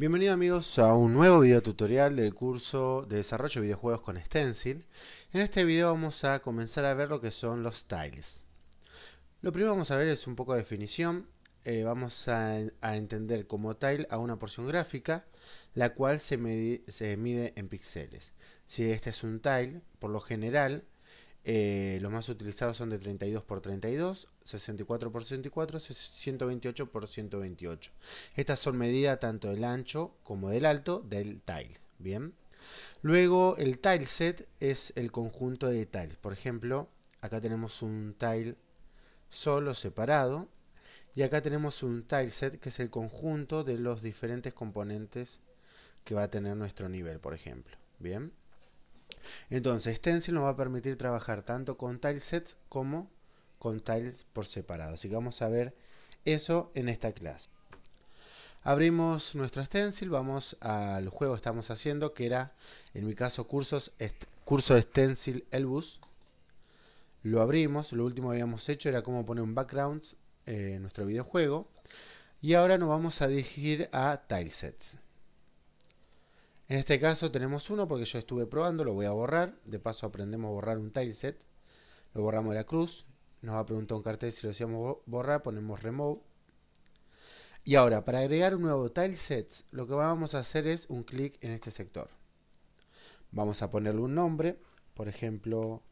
Bienvenidos amigos a un nuevo video tutorial del curso de desarrollo de videojuegos con Stencil. En este video vamos a comenzar a ver lo que son los tiles. Lo primero vamos a ver es un poco de definición. Eh, vamos a, entender como tile a una porción gráfica, la cual se, mide, se mide en píxeles. Si este es un tile, por lo general eh, los más utilizados son de 32 por 32, 64 por 64, 128 por 128. Estas son medidas tanto del ancho como del alto del tile. Bien. Luego el tileset es el conjunto de tiles. Por ejemplo, acá tenemos un tile solo separado y acá tenemos un tileset que es el conjunto de los diferentes componentes que va a tener nuestro nivel, por ejemplo. Bien. Entonces, Stencil nos va a permitir trabajar tanto con tilesets como con tiles por separado. Así que vamos a ver eso en esta clase. Abrimos nuestro Stencil, vamos al juego que estamos haciendo, que era, en mi caso, cursos curso de Stencil Elbus. Lo abrimos, lo último que habíamos hecho era cómo poner un background eh, en nuestro videojuego. Y ahora nos vamos a dirigir a Tilesets. En este caso tenemos uno porque yo estuve probando, lo voy a borrar. De paso aprendemos a borrar un tileset. Lo borramos de la cruz. Nos va a preguntar un cartel si lo decíamos borrar, ponemos remove. Y ahora, para agregar un nuevo tileset, lo que vamos a hacer es un clic en este sector. Vamos a ponerle un nombre, por ejemplo,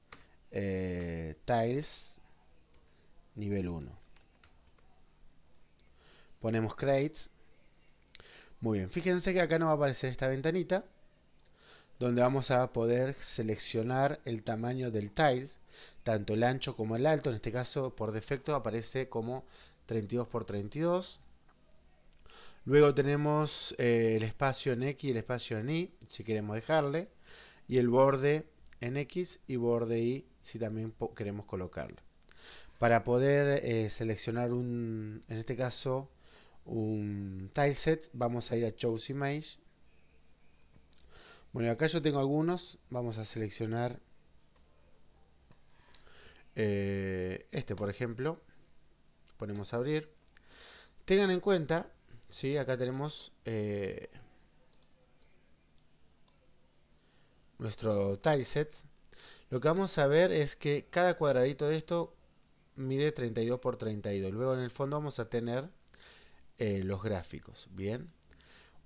eh, tiles nivel 1. Ponemos crates muy bien, fíjense que acá nos va a aparecer esta ventanita donde vamos a poder seleccionar el tamaño del tile, tanto el ancho como el alto, en este caso por defecto aparece como 32 x 32. Luego tenemos eh, el espacio en X y el espacio en Y, si queremos dejarle, y el borde en X y borde Y, si también queremos colocarlo. Para poder eh, seleccionar un, en este caso, un tileset, vamos a ir a Choose Image. Bueno, acá yo tengo algunos, vamos a seleccionar eh, este por ejemplo, ponemos abrir. Tengan en cuenta, ¿sí? acá tenemos eh, nuestro tileset. Lo que vamos a ver es que cada cuadradito de esto mide 32 por 32. Luego en el fondo vamos a tener eh, los gráficos, ¿bien?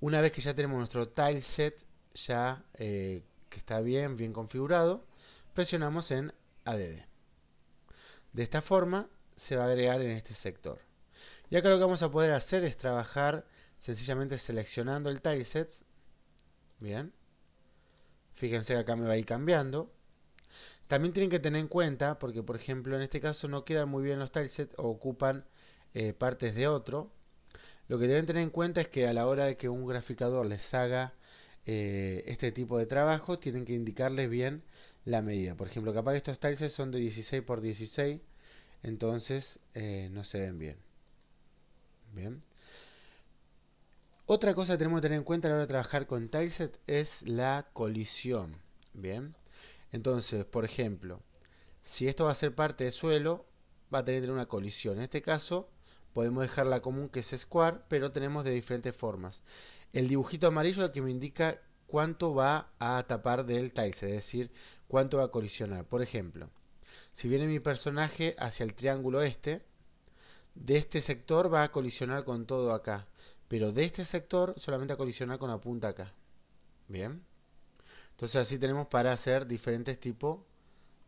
Una vez que ya tenemos nuestro tileset ya eh, que está bien, bien configurado, presionamos en ADD. De esta forma se va a agregar en este sector. Y acá lo que vamos a poder hacer es trabajar sencillamente seleccionando el tileset. Bien. Fíjense que acá me va a ir cambiando. También tienen que tener en cuenta, porque por ejemplo en este caso no quedan muy bien los tilesets o ocupan eh, partes de otro. Lo que deben tener en cuenta es que a la hora de que un graficador les haga eh, este tipo de trabajo, tienen que indicarles bien la medida. Por ejemplo, capaz que estos tiles son de 16 por 16, entonces eh, no se ven bien. Bien. Otra cosa que tenemos que tener en cuenta a la hora de trabajar con tileset es la colisión. Bien. Entonces, por ejemplo, si esto va a ser parte de suelo, va a tener que tener una colisión. En este caso, Podemos dejarla común que es square, pero tenemos de diferentes formas. El dibujito amarillo es el que me indica cuánto va a tapar del tile es decir, cuánto va a colisionar. Por ejemplo, si viene mi personaje hacia el triángulo este, de este sector va a colisionar con todo acá, pero de este sector solamente a colisionar con la punta acá. Bien. Entonces así tenemos para hacer diferentes tipos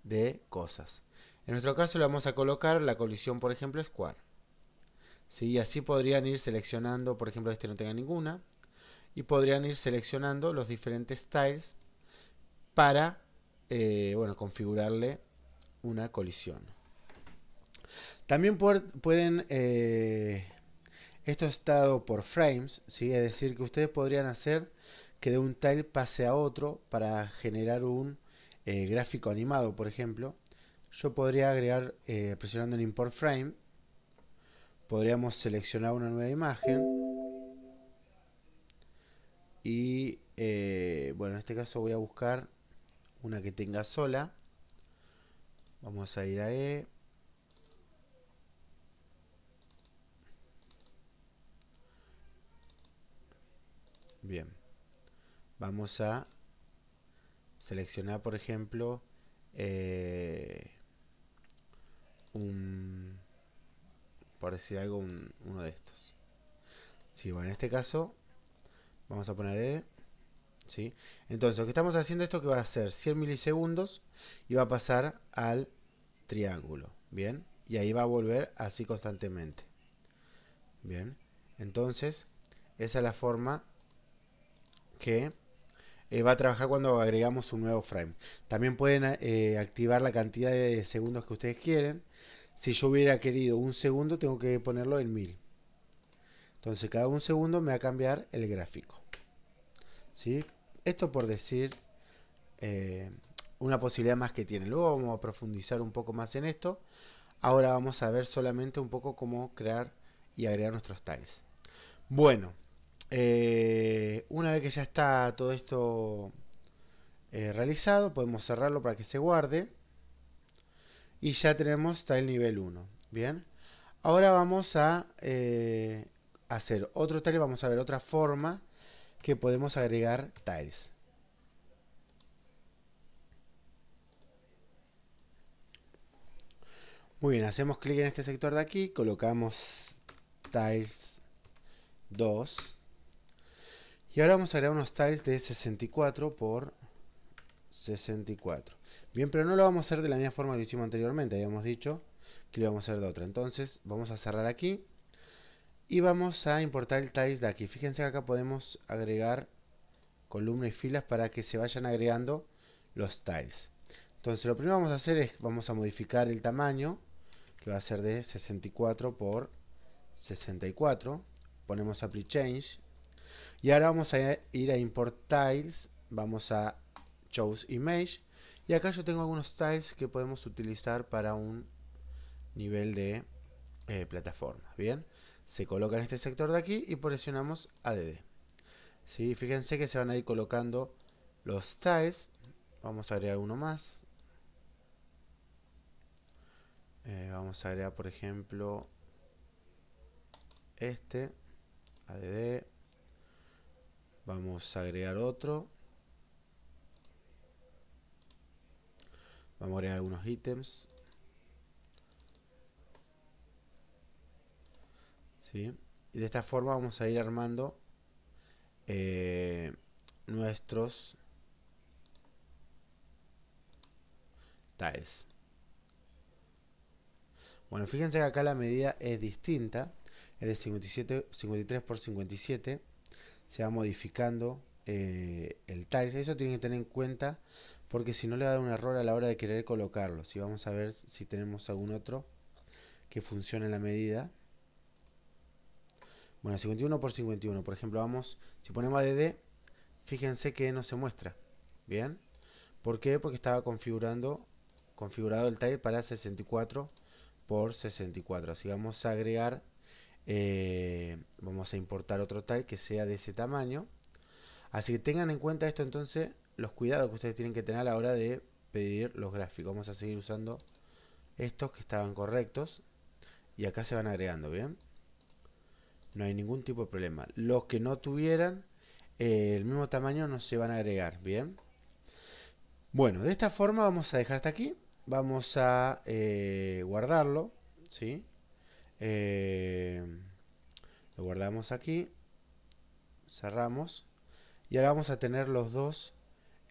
de cosas. En nuestro caso le vamos a colocar la colisión, por ejemplo, square. ¿sí? así podrían ir seleccionando, por ejemplo, este no tenga ninguna, y podrían ir seleccionando los diferentes tiles para eh, bueno, configurarle una colisión. También pueden, eh, esto está dado por frames, es decir, que ustedes podrían hacer que de un tile pase a otro para generar un eh, gráfico animado, por ejemplo. Yo podría agregar, presionando en import frame, podríamos seleccionar una nueva imagen y eh, bueno en este caso voy a buscar una que tenga sola vamos a ir a E bien vamos a seleccionar por ejemplo eh, un decir algo, uno de estos. Si bueno, en este caso vamos a poner E. Entonces, lo que estamos haciendo esto que va a ser 100 milisegundos y va a pasar al triángulo. Bien, y ahí va a volver así constantemente. Bien, entonces esa es la forma que eh, va a trabajar cuando agregamos un nuevo frame. También pueden eh, activar la cantidad de segundos que ustedes quieren. Si yo hubiera querido un segundo, tengo que ponerlo en 1000. Entonces cada un segundo me va a cambiar el gráfico. ¿Sí? Esto por decir eh, una posibilidad más que tiene. Luego vamos a profundizar un poco más en esto. Ahora vamos a ver solamente un poco cómo crear y agregar nuestros tiles. Bueno, eh, una vez que ya está todo esto eh, realizado, podemos cerrarlo para que se guarde y ya tenemos tile nivel 1. Bien, ahora vamos a eh, hacer otro tile, vamos a ver otra forma que podemos agregar tiles. Muy bien, hacemos clic en este sector de aquí, colocamos tiles 2 y ahora vamos a agregar unos tiles de 64 por 64. Bien, pero no lo vamos a hacer de la misma forma que lo hicimos anteriormente. Habíamos dicho que lo vamos a hacer de otra. Entonces vamos a cerrar aquí. Y vamos a importar el tiles de aquí. Fíjense que acá podemos agregar columnas y filas para que se vayan agregando los tiles. Entonces lo primero que vamos a hacer es, vamos a modificar el tamaño, que va a ser de 64 por 64. Ponemos apply change. Y ahora vamos a ir a import tiles, vamos a choose image y acá yo tengo algunos tiles que podemos utilizar para un nivel de eh, plataforma. Bien, se coloca en este sector de aquí y presionamos ADD. ¿Sí? Fíjense que se van a ir colocando los tiles. Vamos a agregar uno más. Eh, vamos a agregar, por ejemplo, este. ADD. Vamos a agregar otro. Vamos a algunos ítems. Y de esta forma vamos a ir armando eh, nuestros tiles. Bueno, fíjense que acá la medida es distinta. Es de 57, 53 por 57. Se va modificando eh, el tiles. Eso tienen que tener en cuenta porque si no le va a dar un error a la hora de querer colocarlo. Si vamos a ver si tenemos algún otro que funcione la medida. Bueno, 51 por 51, por ejemplo, vamos, si ponemos ADD, fíjense que no se muestra, ¿bien? ¿Por qué? Porque estaba configurando, configurado el tile para 64 por 64, así vamos a agregar, eh, vamos a importar otro tile que sea de ese tamaño, así que tengan en cuenta esto entonces, los cuidados que ustedes tienen que tener a la hora de pedir los gráficos. Vamos a seguir usando estos que estaban correctos y acá se van agregando, ¿bien? No hay ningún tipo de problema. Los que no tuvieran eh, el mismo tamaño no se van a agregar, ¿bien? Bueno, de esta forma vamos a dejar hasta aquí. Vamos a eh, guardarlo, ¿sí? Eh, lo guardamos aquí. Cerramos. Y ahora vamos a tener los dos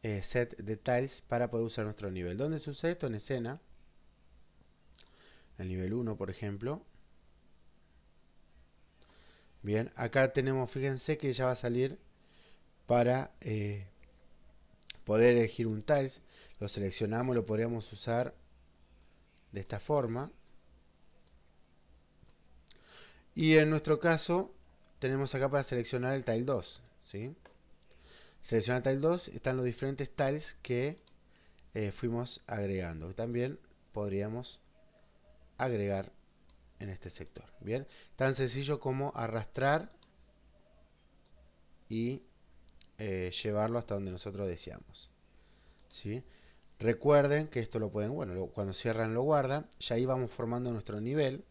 eh, set de tiles para poder usar nuestro nivel. ¿Dónde se usa esto? En escena. El nivel 1, por ejemplo. Bien, acá tenemos, fíjense que ya va a salir para eh, poder elegir un tiles. Lo seleccionamos, lo podríamos usar de esta forma. Y en nuestro caso, tenemos acá para seleccionar el tile 2. ¿sí? Selecciona el 2, están los diferentes tiles que eh, fuimos agregando. También podríamos agregar en este sector. Bien, tan sencillo como arrastrar y eh, llevarlo hasta donde nosotros deseamos. ¿Sí? Recuerden que esto lo pueden, bueno, cuando cierran lo guardan. Ya ahí vamos formando nuestro nivel.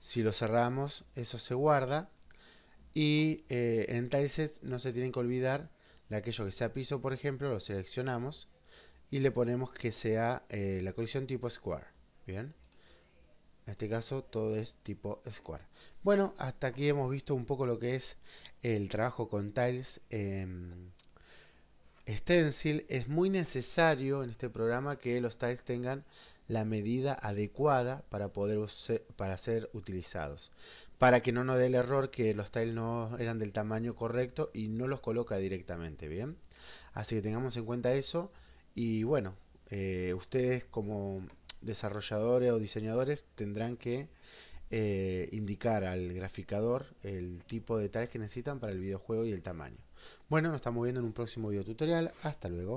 Si lo cerramos, eso se guarda. Y eh, en tileset no se tienen que olvidar de aquello que sea piso, por ejemplo, lo seleccionamos y le ponemos que sea eh, la colección tipo square. Bien. En este caso todo es tipo square. Bueno, hasta aquí hemos visto un poco lo que es el trabajo con tiles. stencil es muy necesario en este programa que los tiles tengan la medida adecuada para poder para ser utilizados para que no nos dé el error que los tiles no eran del tamaño correcto y no los coloca directamente, ¿bien? Así que tengamos en cuenta eso y bueno, eh, ustedes como desarrolladores o diseñadores tendrán que eh, indicar al graficador el tipo de tiles que necesitan para el videojuego y el tamaño. Bueno, nos estamos viendo en un próximo video tutorial. Hasta luego.